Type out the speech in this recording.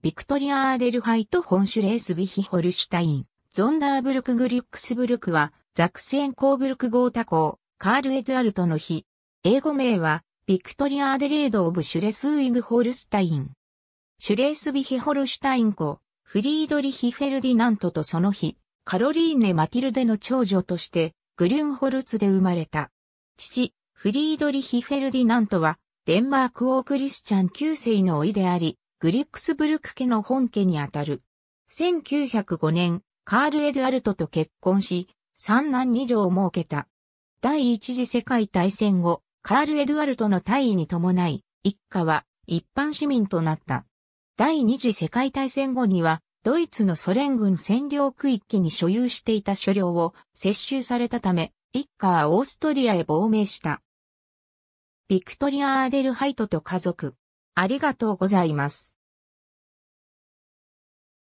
ビクトリア・アーデルハイト・ホンシュレースビヒ・ホルシュタイン、ゾンダーブルク・グリュックスブルクは、ザクセン・コーブルク号多校、カール・エドゥアルトの日。英語名は、ビクトリア・アデレード・オブ・シュレスウィグ・ホルスタイン。シュレースビヒ・ホルシュタイン公、フリードリヒ・フェルディナントとその日、カロリーネ・マティルデの長女として、グリュンホルツで生まれた。父、フリードリヒ・フェルディナントは、デンマーク王クリスチャン9世のいであり、グリックスブルク家の本家にあたる。1905年、カール・エドアルトと結婚し、三男二女を設けた。第一次世界大戦後、カール・エドアルトの退位に伴い、一家は一般市民となった。第二次世界大戦後には、ドイツのソ連軍占領区域に所有していた所領を接収されたため、一家はオーストリアへ亡命した。ビクトリア・アーデルハイトと家族。ありがとうございます。